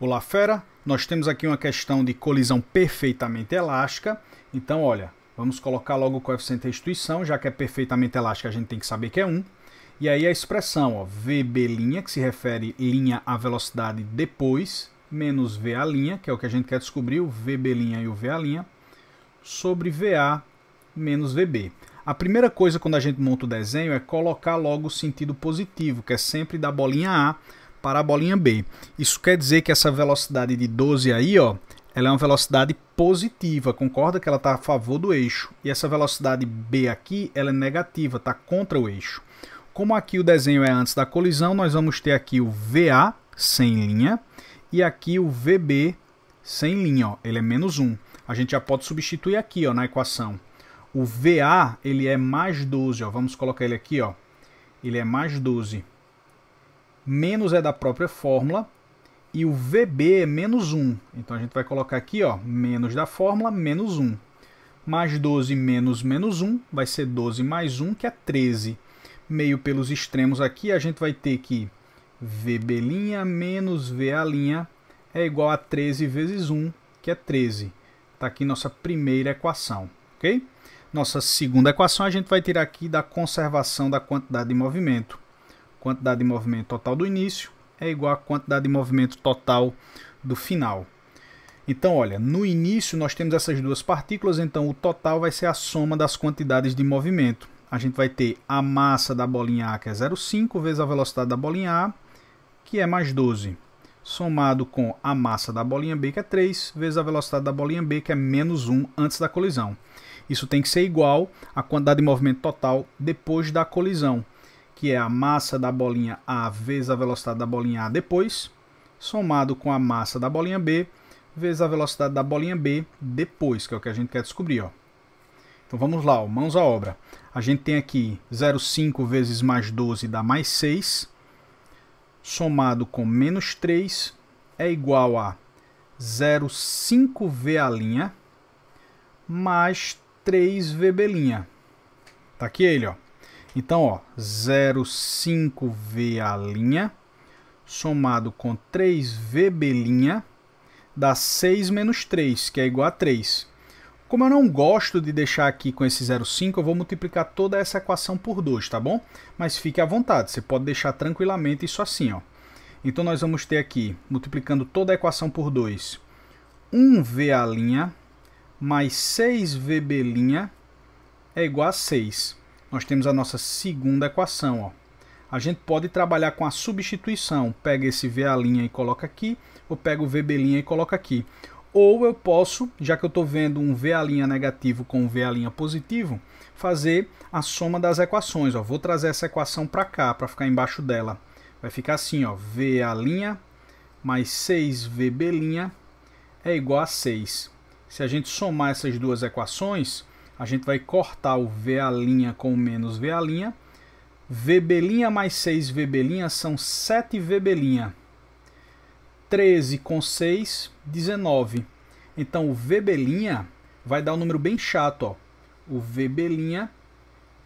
Olá, fera! Nós temos aqui uma questão de colisão perfeitamente elástica. Então, olha, vamos colocar logo o coeficiente de restituição, já que é perfeitamente elástica, a gente tem que saber que é 1. E aí a expressão, ó, VB', que se refere linha à velocidade depois, menos VA', que é o que a gente quer descobrir, o VB' e o VA', sobre VA menos VB. A primeira coisa quando a gente monta o desenho é colocar logo o sentido positivo, que é sempre da bolinha A parabolinha B. Isso quer dizer que essa velocidade de 12 aí, ó, ela é uma velocidade positiva, concorda que ela está a favor do eixo. E essa velocidade B aqui, ela é negativa, está contra o eixo. Como aqui o desenho é antes da colisão, nós vamos ter aqui o VA sem linha e aqui o VB sem linha, ó, ele é menos 1. A gente já pode substituir aqui ó, na equação. O VA ele é mais 12, ó, vamos colocar ele aqui, ó, ele é mais 12 menos é da própria fórmula e o VB é menos 1. Então a gente vai colocar aqui, ó, menos da fórmula, menos 1. Mais 12 menos menos 1 vai ser 12 mais 1, que é 13. Meio pelos extremos aqui, a gente vai ter que VB' menos VA' é igual a 13 vezes 1, que é 13. Está aqui nossa primeira equação, ok? Nossa segunda equação a gente vai tirar aqui da conservação da quantidade de movimento quantidade de movimento total do início é igual à quantidade de movimento total do final. Então, olha, no início nós temos essas duas partículas, então o total vai ser a soma das quantidades de movimento. A gente vai ter a massa da bolinha A, que é 0,5, vezes a velocidade da bolinha A, que é mais 12, somado com a massa da bolinha B, que é 3, vezes a velocidade da bolinha B, que é menos 1 antes da colisão. Isso tem que ser igual à quantidade de movimento total depois da colisão, que é a massa da bolinha A vezes a velocidade da bolinha A depois, somado com a massa da bolinha B vezes a velocidade da bolinha B depois, que é o que a gente quer descobrir. Ó. Então vamos lá, ó, mãos à obra. A gente tem aqui 0,5 vezes mais 12 dá mais 6, somado com menos 3 é igual a 0,5V' mais 3VB'. Tá aqui ele, ó. Então, ó, 0,5V a linha somado com 3VB' dá 6 menos 3, que é igual a 3. Como eu não gosto de deixar aqui com esse 0,5, eu vou multiplicar toda essa equação por 2, tá bom? Mas fique à vontade, você pode deixar tranquilamente isso assim, ó. Então nós vamos ter aqui, multiplicando toda a equação por 2, 1V' mais 6VB' é igual a 6 nós temos a nossa segunda equação. Ó. A gente pode trabalhar com a substituição. Pega esse VA' e coloca aqui, ou pega o VB' e coloca aqui. Ou eu posso, já que eu estou vendo um VA' negativo com um VA' positivo, fazer a soma das equações. Ó. Vou trazer essa equação para cá, para ficar embaixo dela. Vai ficar assim, ó, VA' mais 6VB' é igual a 6. Se a gente somar essas duas equações, a gente vai cortar o VA' com menos VA'. VB' mais 6 VB' são 7 VB'. 13 com 6, 19. Então o VB' vai dar um número bem chato. Ó. O VB'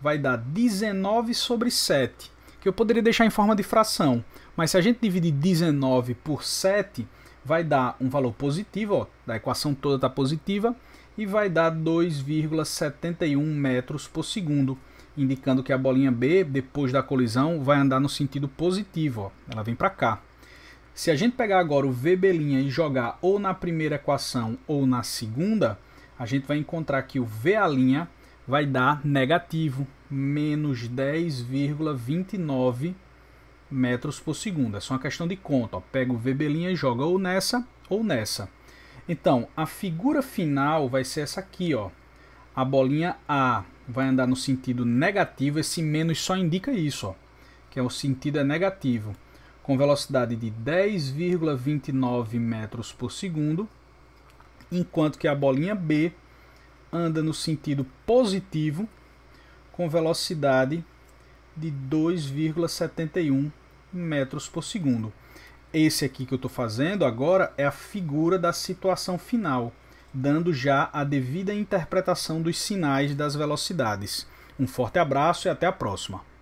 vai dar 19 sobre 7, que eu poderia deixar em forma de fração. Mas se a gente dividir 19 por 7, vai dar um valor positivo. Ó, da equação toda está positiva e vai dar 2,71 metros por segundo, indicando que a bolinha B, depois da colisão, vai andar no sentido positivo, ó. ela vem para cá. Se a gente pegar agora o VB' e jogar ou na primeira equação ou na segunda, a gente vai encontrar que o VA' vai dar negativo, menos 10,29 metros por segundo. É só uma questão de conta. Ó. Pega o VB' e joga ou nessa ou nessa. Então, a figura final vai ser essa aqui, ó. A bolinha A vai andar no sentido negativo, esse menos só indica isso, ó, que é o sentido é negativo, com velocidade de 10,29 metros por segundo, enquanto que a bolinha B anda no sentido positivo, com velocidade de 2,71 metros por segundo. Esse aqui que eu estou fazendo agora é a figura da situação final, dando já a devida interpretação dos sinais das velocidades. Um forte abraço e até a próxima!